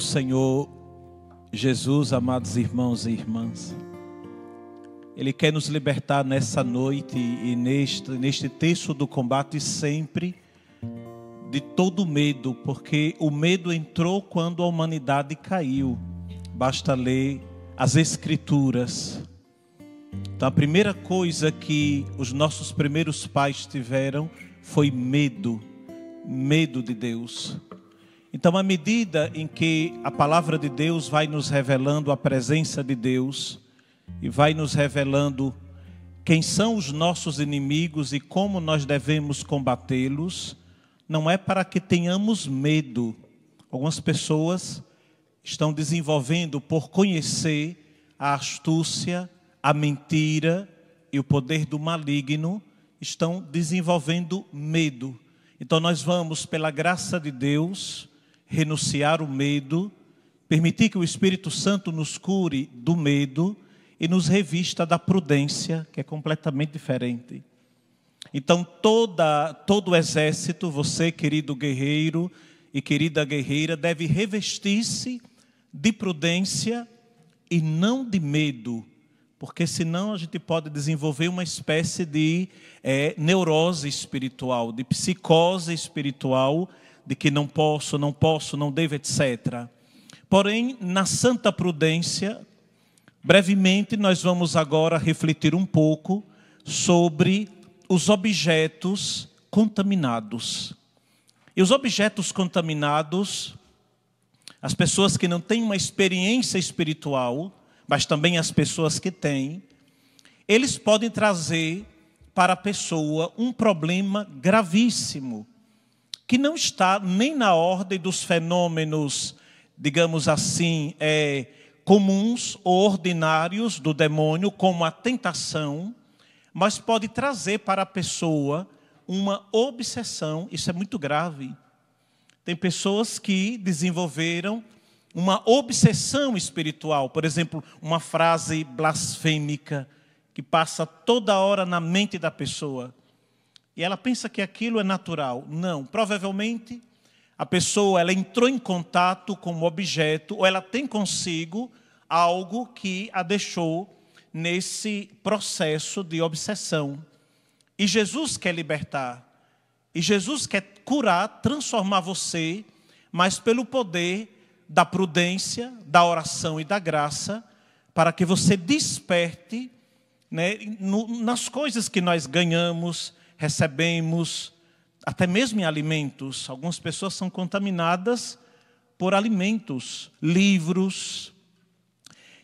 o Senhor Jesus, amados irmãos e irmãs. Ele quer nos libertar nessa noite e neste, neste texto do combate sempre de todo medo, porque o medo entrou quando a humanidade caiu. Basta ler as Escrituras. Então, a primeira coisa que os nossos primeiros pais tiveram foi medo, medo de Deus. Então, à medida em que a palavra de Deus vai nos revelando a presença de Deus e vai nos revelando quem são os nossos inimigos e como nós devemos combatê-los, não é para que tenhamos medo. Algumas pessoas estão desenvolvendo por conhecer a astúcia, a mentira e o poder do maligno, estão desenvolvendo medo. Então nós vamos, pela graça de Deus, renunciar o medo, permitir que o Espírito Santo nos cure do medo e nos revista da prudência, que é completamente diferente. Então, toda, todo o exército, você, querido guerreiro e querida guerreira, deve revestir-se de prudência e não de medo, porque senão a gente pode desenvolver uma espécie de é, neurose espiritual, de psicose espiritual, de que não posso, não posso, não devo, etc. Porém, na santa prudência, brevemente nós vamos agora refletir um pouco sobre os objetos contaminados. E os objetos contaminados, as pessoas que não têm uma experiência espiritual, mas também as pessoas que têm, eles podem trazer para a pessoa um problema gravíssimo que não está nem na ordem dos fenômenos, digamos assim, é, comuns ou ordinários do demônio, como a tentação, mas pode trazer para a pessoa uma obsessão, isso é muito grave. Tem pessoas que desenvolveram uma obsessão espiritual, por exemplo, uma frase blasfêmica que passa toda hora na mente da pessoa e ela pensa que aquilo é natural. Não, provavelmente a pessoa ela entrou em contato com o objeto ou ela tem consigo algo que a deixou nesse processo de obsessão. E Jesus quer libertar. E Jesus quer curar, transformar você, mas pelo poder da prudência, da oração e da graça, para que você desperte né, no, nas coisas que nós ganhamos, recebemos, até mesmo em alimentos. Algumas pessoas são contaminadas por alimentos, livros.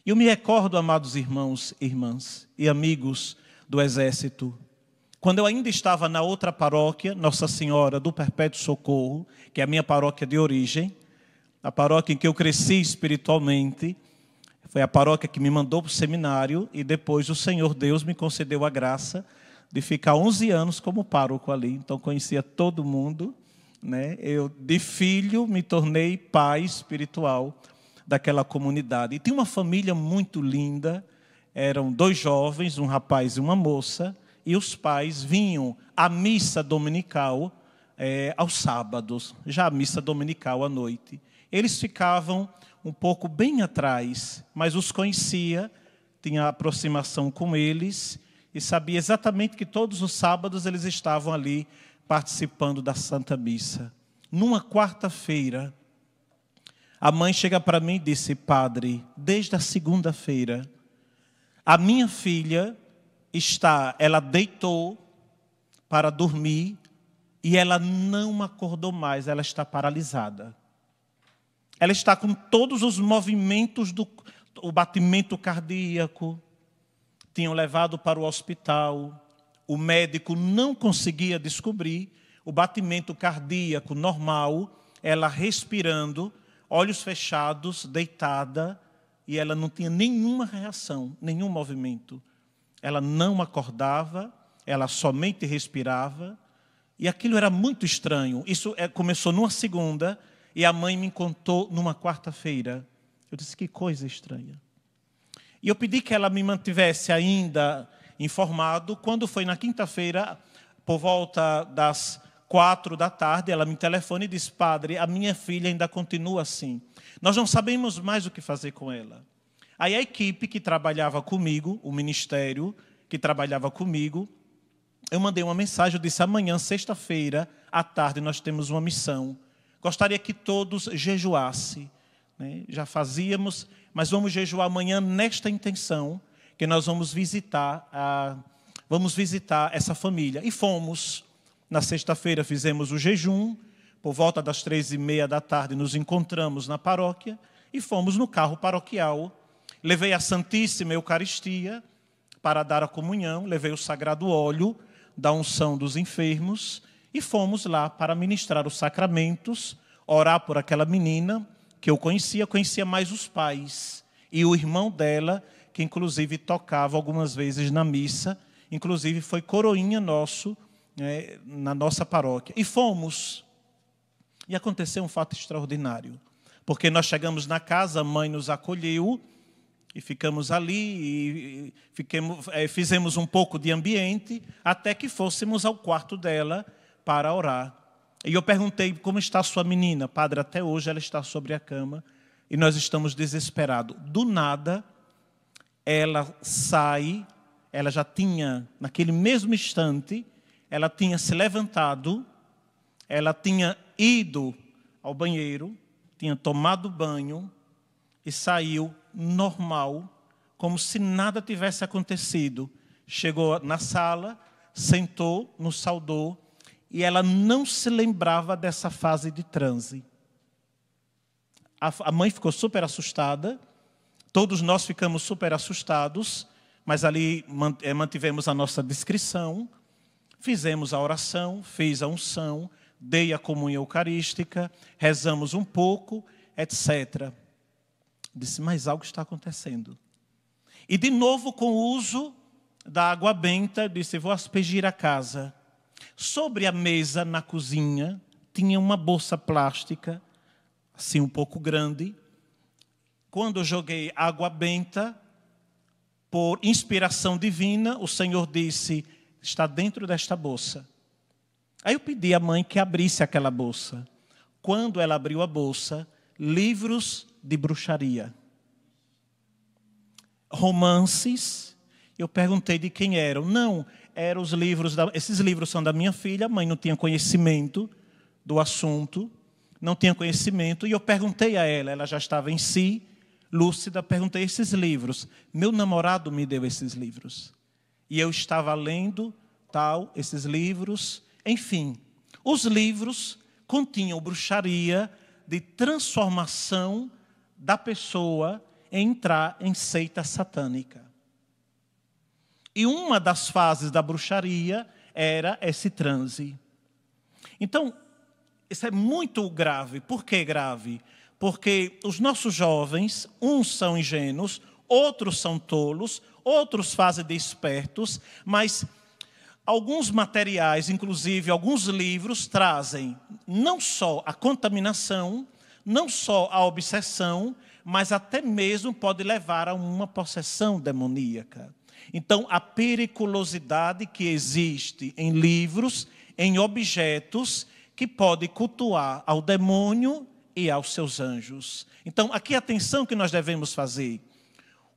e Eu me recordo, amados irmãos, irmãs e amigos do Exército, quando eu ainda estava na outra paróquia, Nossa Senhora do Perpétuo Socorro, que é a minha paróquia de origem, a paróquia em que eu cresci espiritualmente, foi a paróquia que me mandou para o seminário e depois o Senhor Deus me concedeu a graça de ficar 11 anos como pároco ali, então conhecia todo mundo. Né? Eu, de filho, me tornei pai espiritual daquela comunidade. E tinha uma família muito linda, eram dois jovens, um rapaz e uma moça, e os pais vinham à missa dominical é, aos sábados, já a missa dominical à noite. Eles ficavam um pouco bem atrás, mas os conhecia, tinha aproximação com eles, e sabia exatamente que todos os sábados eles estavam ali participando da Santa Missa. Numa quarta-feira, a mãe chega para mim e disse: Padre, desde a segunda-feira, a minha filha está, ela deitou para dormir e ela não acordou mais, ela está paralisada. Ela está com todos os movimentos do o batimento cardíaco, tinham levado para o hospital, o médico não conseguia descobrir o batimento cardíaco normal, ela respirando, olhos fechados, deitada, e ela não tinha nenhuma reação, nenhum movimento. Ela não acordava, ela somente respirava, e aquilo era muito estranho. Isso eh, começou numa segunda, e a mãe me contou numa quarta-feira. Eu disse: que coisa estranha. E eu pedi que ela me mantivesse ainda informado. Quando foi na quinta-feira, por volta das quatro da tarde, ela me telefona e diz: Padre, a minha filha ainda continua assim. Nós não sabemos mais o que fazer com ela. Aí a equipe que trabalhava comigo, o ministério que trabalhava comigo, eu mandei uma mensagem, eu disse: amanhã, sexta-feira, à tarde, nós temos uma missão. Gostaria que todos jejuassem. Né? Já fazíamos, mas vamos jejuar amanhã nesta intenção que nós vamos visitar a vamos visitar essa família. E fomos. Na sexta-feira fizemos o jejum. Por volta das três e meia da tarde nos encontramos na paróquia e fomos no carro paroquial. Levei a Santíssima Eucaristia para dar a comunhão, levei o Sagrado Óleo da unção dos enfermos e fomos lá para ministrar os sacramentos, orar por aquela menina que eu conhecia, conhecia mais os pais. E o irmão dela, que inclusive tocava algumas vezes na missa, inclusive foi coroinha nosso, né, na nossa paróquia. E fomos. E aconteceu um fato extraordinário. Porque nós chegamos na casa, a mãe nos acolheu, e ficamos ali, e fiquemos, é, fizemos um pouco de ambiente, até que fôssemos ao quarto dela para orar. E eu perguntei como está sua menina, padre. Até hoje ela está sobre a cama e nós estamos desesperados. Do nada, ela sai. Ela já tinha, naquele mesmo instante, ela tinha se levantado, ela tinha ido ao banheiro, tinha tomado banho e saiu normal, como se nada tivesse acontecido. Chegou na sala, sentou, nos saudou e ela não se lembrava dessa fase de transe. A, a mãe ficou super assustada, todos nós ficamos super assustados, mas ali eh, mantivemos a nossa discrição, fizemos a oração, fez a unção, dei a comunhão eucarística, rezamos um pouco, etc. Disse, mas algo está acontecendo. E de novo, com o uso da água benta, disse: Vou aspergir a casa. Sobre a mesa na cozinha tinha uma bolsa plástica, assim um pouco grande. Quando eu joguei água benta, por inspiração divina, o Senhor disse: Está dentro desta bolsa. Aí eu pedi à mãe que abrisse aquela bolsa. Quando ela abriu a bolsa, livros de bruxaria, romances. Eu perguntei de quem eram. Não, eram os livros, da, esses livros são da minha filha, a mãe não tinha conhecimento do assunto, não tinha conhecimento, e eu perguntei a ela, ela já estava em si, lúcida, perguntei esses livros. Meu namorado me deu esses livros. E eu estava lendo tal esses livros, enfim. Os livros continham bruxaria de transformação da pessoa em entrar em seita satânica. E uma das fases da bruxaria era esse transe. Então, isso é muito grave. Por que grave? Porque os nossos jovens, uns são ingênuos, outros são tolos, outros fazem de espertos, mas alguns materiais, inclusive alguns livros, trazem não só a contaminação, não só a obsessão, mas até mesmo pode levar a uma possessão demoníaca. Então, a periculosidade que existe em livros, em objetos, que pode cultuar ao demônio e aos seus anjos. Então, aqui a atenção que nós devemos fazer.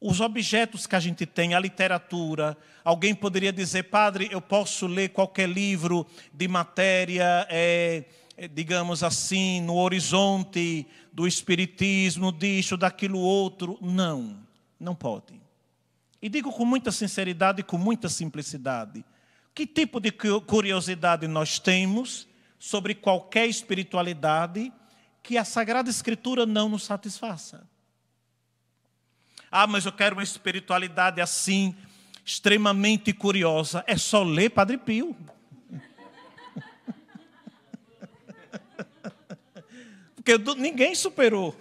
Os objetos que a gente tem, a literatura, alguém poderia dizer, padre, eu posso ler qualquer livro de matéria, é, digamos assim, no horizonte do espiritismo, disso, daquilo outro. Não, não pode. E digo com muita sinceridade e com muita simplicidade: que tipo de curiosidade nós temos sobre qualquer espiritualidade que a Sagrada Escritura não nos satisfaça? Ah, mas eu quero uma espiritualidade assim, extremamente curiosa. É só ler Padre Pio. Porque ninguém superou.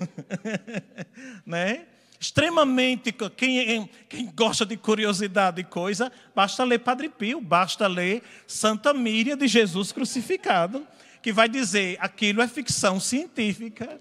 né? extremamente. Quem, é, quem gosta de curiosidade e coisa, basta ler Padre Pio, basta ler Santa Míria de Jesus crucificado, que vai dizer: aquilo é ficção científica.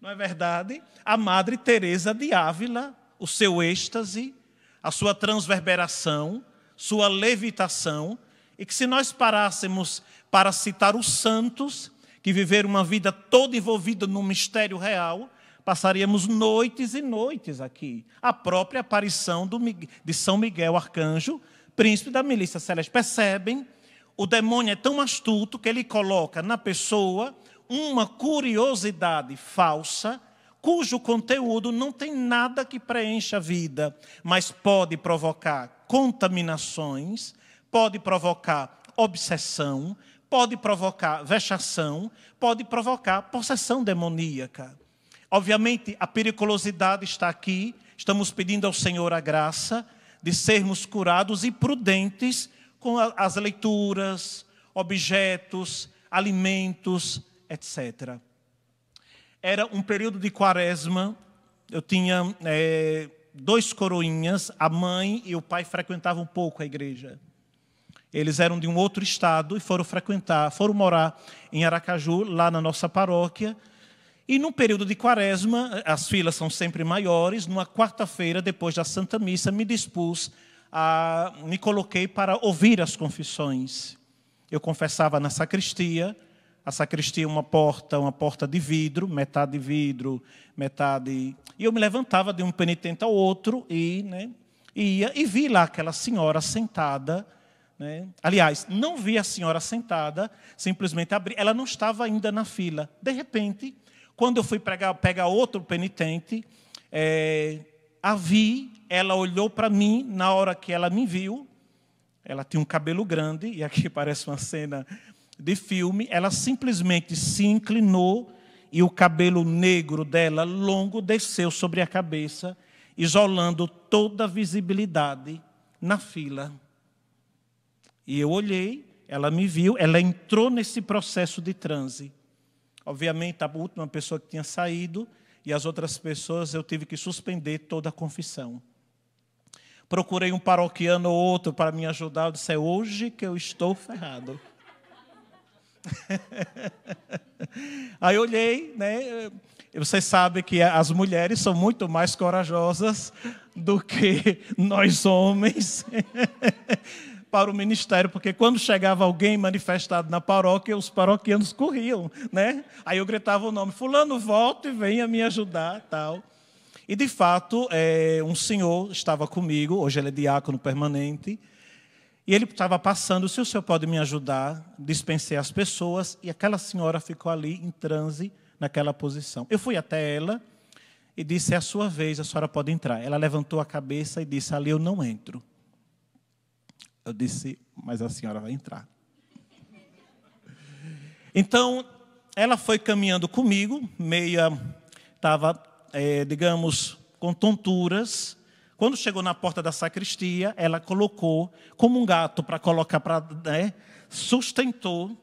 Não é verdade? A Madre Teresa de Ávila, o seu êxtase, a sua transverberação, sua levitação, e que se nós parássemos para citar os santos que viveram uma vida toda envolvida no mistério real, passaríamos noites e noites aqui. A própria aparição do, de São Miguel Arcanjo, príncipe da milícia celeste. Percebem? O demônio é tão astuto que ele coloca na pessoa uma curiosidade falsa, cujo conteúdo não tem nada que preencha a vida, mas pode provocar contaminações, pode provocar obsessão, pode provocar vexação, pode provocar possessão demoníaca. Obviamente, a periculosidade está aqui. Estamos pedindo ao Senhor a graça de sermos curados e prudentes com as leituras, objetos, alimentos, etc. Era um período de quaresma. Eu tinha é, dois coroinhas, a mãe e o pai frequentavam um pouco a igreja. Eles eram de um outro estado e foram frequentar, foram morar em Aracaju, lá na nossa paróquia e no período de quaresma, eh, as filas são sempre maiores. Numa quarta-feira, depois da Santa Missa, me dispus a. me coloquei para ouvir as confissões. Eu confessava na sacristia. A sacristia é uma porta, uma porta de vidro, metade de vidro, metade. E eu me levantava de um penitente ao outro e né, ia e vi lá aquela senhora sentada. Né? Aliás, não vi a senhora sentada, simplesmente abri. Ela não estava ainda na fila. De repente quando eu fui pegar outro penitente, é, a vi, ela olhou para mim na hora que ela me viu. Ela tinha um cabelo grande, e aqui parece uma cena de filme. Ela simplesmente se inclinou e o cabelo negro dela, longo, desceu sobre a cabeça, isolando toda a visibilidade na fila. E eu olhei, ela me viu, ela entrou nesse processo de transe. Obviamente, a última pessoa que tinha saído e as outras pessoas eu tive que suspender toda a confissão. Procurei um paroquiano ou outro para me ajudar. Eu disse: é hoje que eu estou ferrado. Aí olhei, né? Vocês sabem que as mulheres são muito mais corajosas do que nós homens. para o ministério, porque quando chegava alguém manifestado na paróquia, os paroquianos corriam, né? Aí eu gritava o nome, fulano, volta e venha me ajudar, tal. E, de fato, é, um senhor estava comigo, hoje ele é diácono permanente, e ele estava passando, se o senhor pode me ajudar, dispensei as pessoas, e aquela senhora ficou ali em transe, naquela posição. Eu fui até ela e disse, é a sua vez, a senhora pode entrar. Ela levantou a cabeça e disse, ali eu não entro. Eu disse, mas a senhora vai entrar. Então, ela foi caminhando comigo, meia, estava, é, digamos, com tonturas. Quando chegou na porta da sacristia, ela colocou, como um gato para colocar, para, né, sustentou.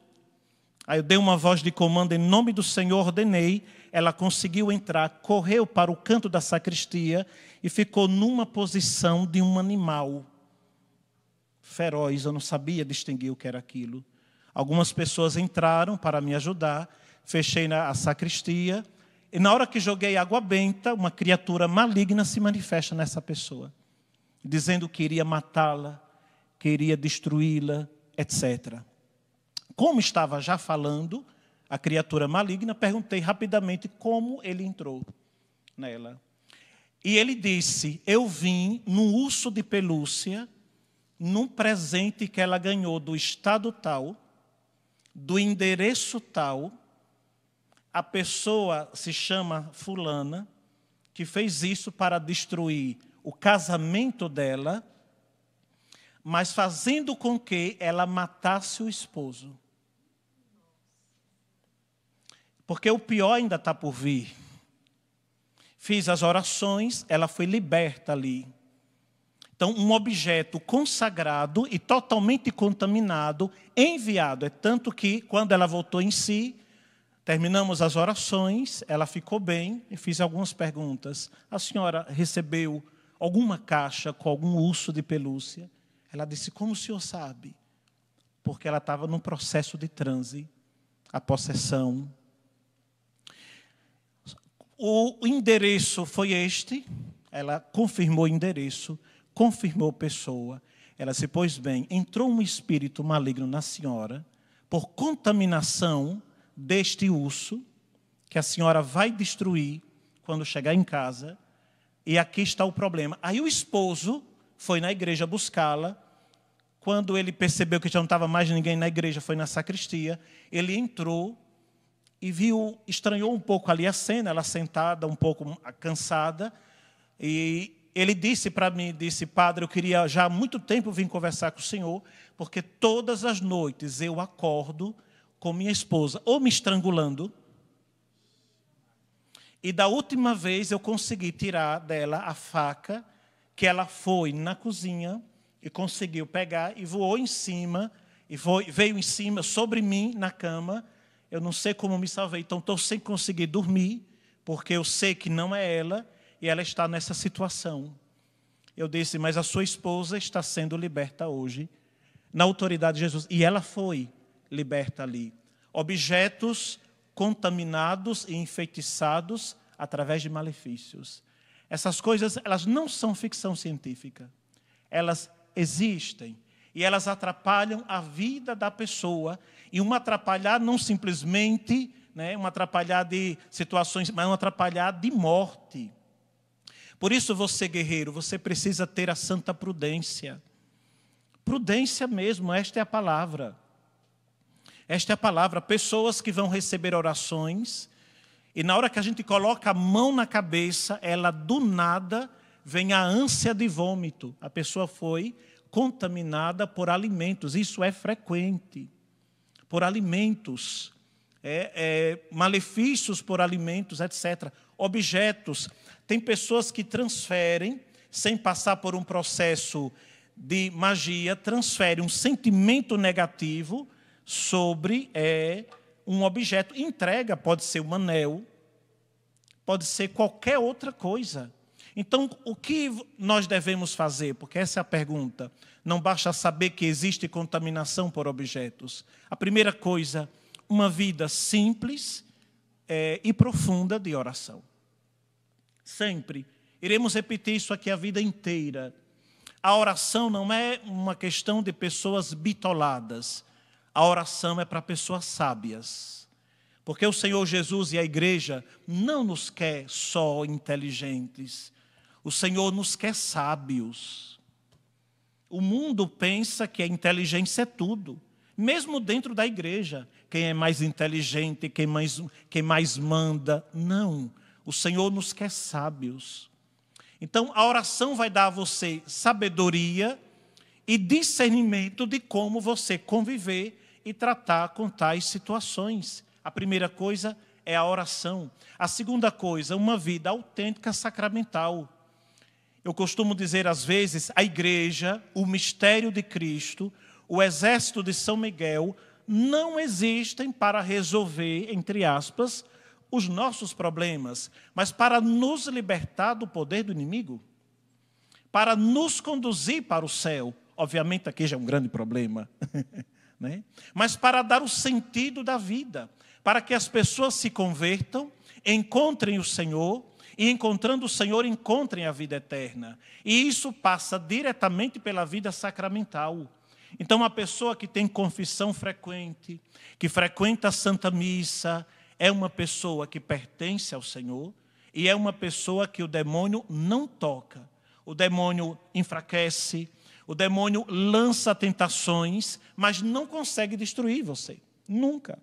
Aí eu dei uma voz de comando, em nome do Senhor ordenei. Ela conseguiu entrar, correu para o canto da sacristia e ficou numa posição de um animal feroz, eu não sabia distinguir o que era aquilo. Algumas pessoas entraram para me ajudar, fechei a sacristia, e na hora que joguei água benta, uma criatura maligna se manifesta nessa pessoa, dizendo que iria matá-la, que iria destruí-la, etc. Como estava já falando, a criatura maligna, perguntei rapidamente como ele entrou nela. E ele disse: Eu vim num urso de pelúcia num presente que ela ganhou do estado tal, do endereço tal, a pessoa se chama Fulana, que fez isso para destruir o casamento dela, mas fazendo com que ela matasse o esposo. Porque o pior ainda está por vir. Fiz as orações, ela foi liberta ali. Então, um objeto consagrado e totalmente contaminado, enviado. É tanto que, quando ela voltou em si, terminamos as orações, ela ficou bem e fiz algumas perguntas. A senhora recebeu alguma caixa com algum urso de pelúcia? Ela disse: Como o senhor sabe? Porque ela estava num processo de transe, a possessão. O endereço foi este, ela confirmou o endereço confirmou pessoa. Ela se pôs bem, entrou um espírito maligno na senhora, por contaminação deste urso, que a senhora vai destruir quando chegar em casa, e aqui está o problema. Aí o esposo foi na igreja buscá-la. Quando ele percebeu que já não estava mais ninguém na igreja, foi na sacristia, ele entrou e viu, estranhou um pouco ali a cena, ela sentada, um pouco cansada, e ele disse para mim, disse, padre, eu queria já há muito tempo vir conversar com o senhor, porque todas as noites eu acordo com minha esposa, ou me estrangulando, e da última vez eu consegui tirar dela a faca, que ela foi na cozinha e conseguiu pegar e voou em cima, e foi, veio em cima sobre mim na cama. Eu não sei como me salvei, então estou sem conseguir dormir, porque eu sei que não é ela e ela está nessa situação. Eu disse, mas a sua esposa está sendo liberta hoje, na autoridade de Jesus. E ela foi liberta ali. Objetos contaminados e enfeitiçados através de malefícios. Essas coisas, elas não são ficção científica. Elas existem e elas atrapalham a vida da pessoa. E uma atrapalhar não simplesmente, né, uma atrapalhar de situações, mas uma atrapalhar de morte. Por isso, você, guerreiro, você precisa ter a santa prudência. Prudência mesmo, esta é a palavra. Esta é a palavra. Pessoas que vão receber orações, e na hora que a gente coloca a mão na cabeça, ela do nada vem a ânsia de vômito. A pessoa foi contaminada por alimentos, isso é frequente. Por alimentos, é, é, malefícios por alimentos, etc. Objetos. Tem pessoas que transferem, sem passar por um processo de magia, transferem um sentimento negativo sobre é, um objeto. Entrega, pode ser um anel, pode ser qualquer outra coisa. Então, o que nós devemos fazer? Porque essa é a pergunta. Não basta saber que existe contaminação por objetos. A primeira coisa, uma vida simples é, e profunda de oração. Sempre. Iremos repetir isso aqui a vida inteira. A oração não é uma questão de pessoas bitoladas. A oração é para pessoas sábias. Porque o Senhor Jesus e a igreja não nos quer só inteligentes. O Senhor nos quer sábios. O mundo pensa que a inteligência é tudo, mesmo dentro da igreja. Quem é mais inteligente, quem mais, quem mais manda. Não. O Senhor nos quer sábios. Então, a oração vai dar a você sabedoria e discernimento de como você conviver e tratar com tais situações. A primeira coisa é a oração. A segunda coisa, uma vida autêntica sacramental. Eu costumo dizer às vezes, a igreja, o mistério de Cristo, o exército de São Miguel não existem para resolver, entre aspas, os nossos problemas, mas para nos libertar do poder do inimigo, para nos conduzir para o céu. Obviamente, aqui já é um grande problema, né? mas para dar o sentido da vida, para que as pessoas se convertam, encontrem o Senhor e encontrando o Senhor, encontrem a vida eterna. E isso passa diretamente pela vida sacramental. Então, uma pessoa que tem confissão frequente, que frequenta a Santa Missa, é uma pessoa que pertence ao Senhor e é uma pessoa que o demônio não toca. O demônio enfraquece, o demônio lança tentações, mas não consegue destruir você, nunca.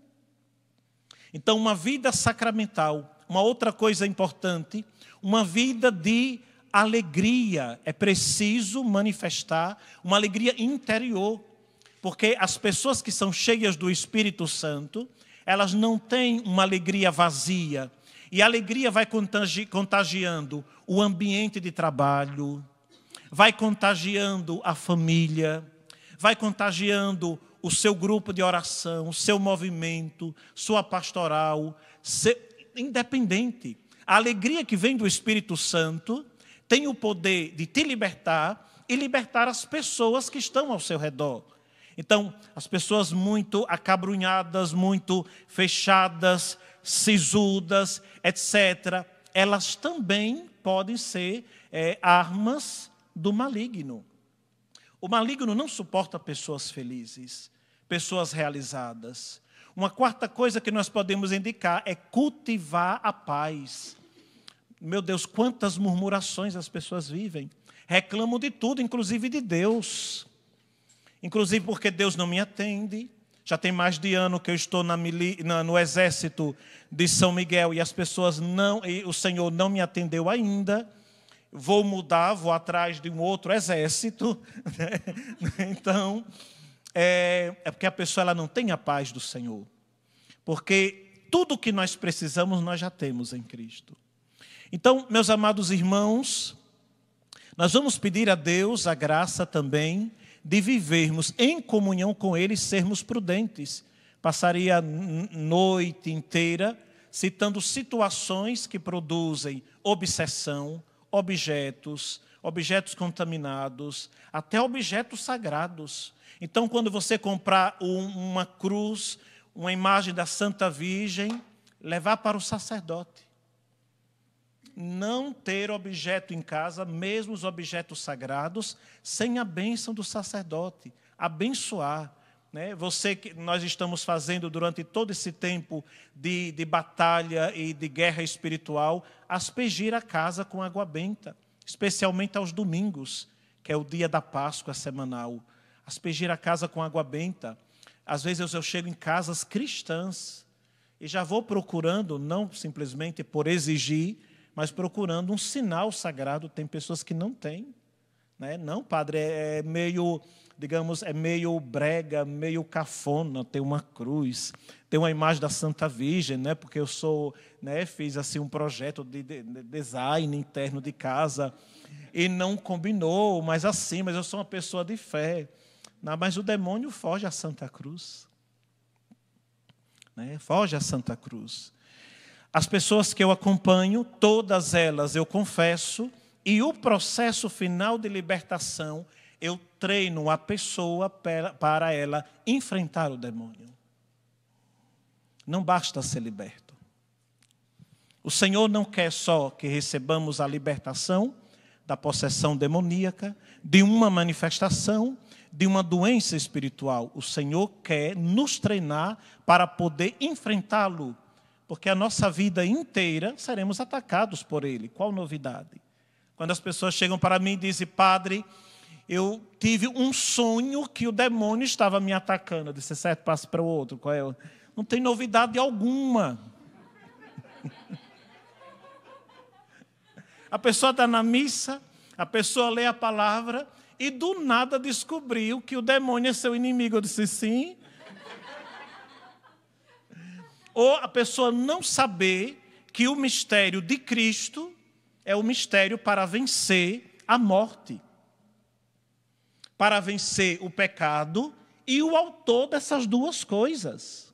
Então, uma vida sacramental, uma outra coisa importante, uma vida de alegria. É preciso manifestar uma alegria interior, porque as pessoas que são cheias do Espírito Santo, elas não têm uma alegria vazia. E a alegria vai contagi contagiando o ambiente de trabalho, vai contagiando a família, vai contagiando o seu grupo de oração, o seu movimento, sua pastoral, independente. A alegria que vem do Espírito Santo tem o poder de te libertar e libertar as pessoas que estão ao seu redor. Então, as pessoas muito acabrunhadas, muito fechadas, sisudas, etc., elas também podem ser é, armas do maligno. O maligno não suporta pessoas felizes, pessoas realizadas. Uma quarta coisa que nós podemos indicar é cultivar a paz. Meu Deus, quantas murmurações as pessoas vivem. Reclamam de tudo, inclusive de Deus. Inclusive porque Deus não me atende. Já tem mais de ano que eu estou na, na, no exército de São Miguel e as pessoas não, e o Senhor não me atendeu ainda. Vou mudar, vou atrás de um outro exército. Né? então, é, é porque a pessoa ela não tem a paz do Senhor. Porque tudo o que nós precisamos, nós já temos em Cristo. Então, meus amados irmãos, nós vamos pedir a Deus a graça também de vivermos em comunhão com Ele, sermos prudentes. Passaria a noite inteira citando situações que produzem obsessão, objetos, objetos contaminados, até objetos sagrados. Então, quando você comprar uma cruz, uma imagem da Santa Virgem, levar para o sacerdote não ter objeto em casa, mesmo os objetos sagrados, sem a bênção do sacerdote. Abençoar. Né? Você que nós estamos fazendo durante todo esse tempo de, de batalha e de guerra espiritual, aspergir a casa com água benta, especialmente aos domingos, que é o dia da Páscoa semanal. Aspergir a casa com água benta. Às vezes eu chego em casas cristãs e já vou procurando, não simplesmente por exigir, mas procurando um sinal sagrado. Tem pessoas que não têm. Né? Não, padre, é, é meio, digamos, é meio brega, meio cafona, tem uma cruz, tem uma imagem da Santa Virgem, né? porque eu sou, né, fiz assim um projeto de, design interno de casa e não combinou, mas assim, mas eu sou uma pessoa de fé. Não, né? mas o demônio foge à Santa Cruz. Né? Foge à Santa Cruz. As pessoas que eu acompanho, todas elas eu confesso, e o processo final de libertação, eu treino a pessoa para ela enfrentar o demônio. Não basta ser liberto. O Senhor não quer só que recebamos a libertação da possessão demoníaca, de uma manifestação, de uma doença espiritual. O Senhor quer nos treinar para poder enfrentá-lo porque a nossa vida inteira seremos atacados por ele. Qual novidade? Quando as pessoas chegam para mim e dizem, Padre, eu tive um sonho que o demônio estava me atacando. Eu disse, certo, passa para o outro. Qual é? Não tem novidade alguma. A pessoa está na missa, a pessoa lê a palavra e do nada descobriu que o demônio é seu inimigo. Eu disse, sim, ou a pessoa não saber que o mistério de Cristo é o mistério para vencer a morte, para vencer o pecado e o autor dessas duas coisas.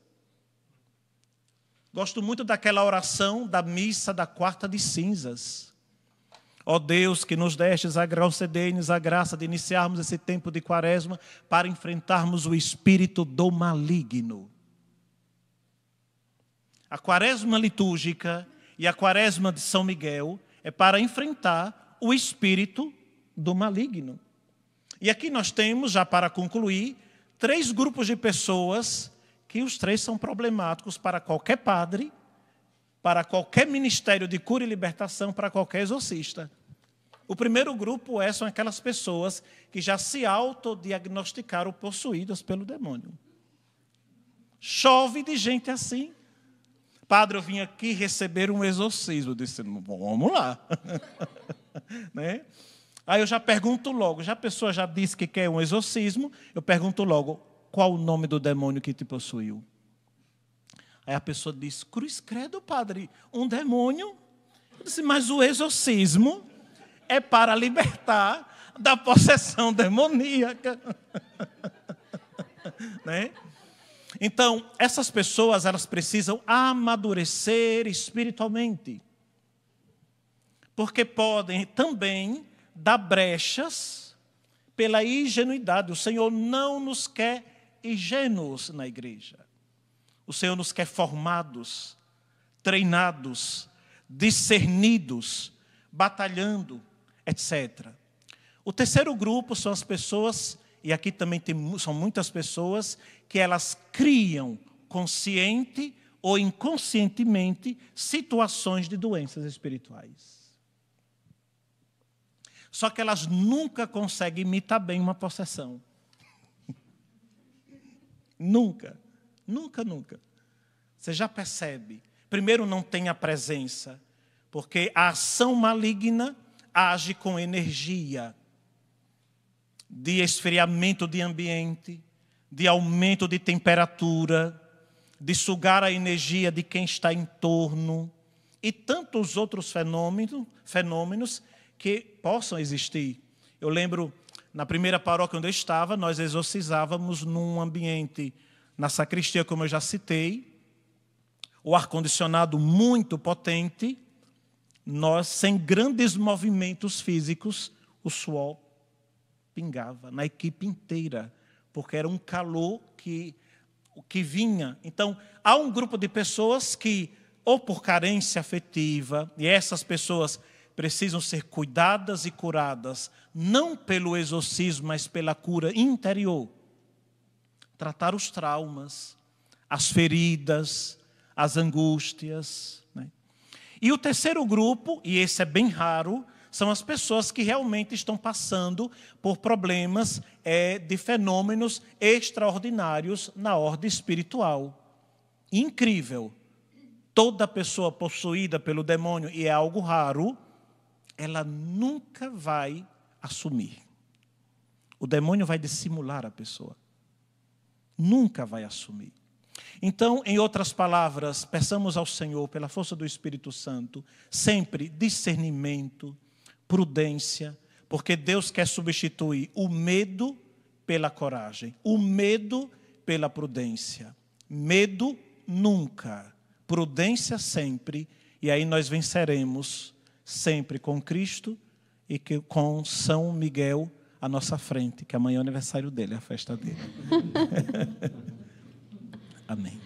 Gosto muito daquela oração da missa da quarta de cinzas. Ó oh Deus, que nos destes a concedei-nos a graça de iniciarmos esse tempo de quaresma para enfrentarmos o espírito do maligno. A quaresma litúrgica e a quaresma de São Miguel é para enfrentar o espírito do maligno. E aqui nós temos, já para concluir, três grupos de pessoas que os três são problemáticos para qualquer padre, para qualquer ministério de cura e libertação, para qualquer exorcista. O primeiro grupo é, são aquelas pessoas que já se autodiagnosticaram possuídas pelo demônio. Chove de gente assim. Padre, eu vim aqui receber um exorcismo. Eu disse, vamos lá. né? Aí eu já pergunto logo, já a pessoa já disse que quer um exorcismo, eu pergunto logo, qual o nome do demônio que te possuiu? Aí a pessoa diz, cruz credo, padre, um demônio? Eu disse, mas o exorcismo é para libertar da possessão demoníaca. né? Então, essas pessoas, elas precisam amadurecer espiritualmente. Porque podem também dar brechas pela ingenuidade. O Senhor não nos quer ingênuos na igreja. O Senhor nos quer formados, treinados, discernidos, batalhando, etc. O terceiro grupo são as pessoas e aqui também tem, são muitas pessoas que elas criam consciente ou inconscientemente situações de doenças espirituais. Só que elas nunca conseguem imitar bem uma possessão. nunca, nunca, nunca. Você já percebe. Primeiro, não tem a presença, porque a ação maligna age com energia de esfriamento de ambiente, de aumento de temperatura, de sugar a energia de quem está em torno e tantos outros fenômenos, fenômenos que possam existir. Eu lembro na primeira paróquia onde eu estava, nós exorcizávamos num ambiente na sacristia, como eu já citei, o ar condicionado muito potente, nós sem grandes movimentos físicos, o suor pingava na equipe inteira, porque era um calor que, que vinha. Então, há um grupo de pessoas que, ou por carência afetiva, e essas pessoas precisam ser cuidadas e curadas, não pelo exorcismo, mas pela cura interior. Tratar os traumas, as feridas, as angústias. Né? E o terceiro grupo, e esse é bem raro, são as pessoas que realmente estão passando por problemas é, de fenômenos extraordinários na ordem espiritual. Incrível. Toda pessoa possuída pelo demônio, e é algo raro, ela nunca vai assumir. O demônio vai dissimular a pessoa. Nunca vai assumir. Então, em outras palavras, peçamos ao Senhor, pela força do Espírito Santo, sempre discernimento, prudência, porque Deus quer substituir o medo pela coragem, o medo pela prudência. Medo nunca, prudência sempre, e aí nós venceremos sempre com Cristo e que, com São Miguel à nossa frente, que amanhã é o aniversário dele, é a festa dele. Amém.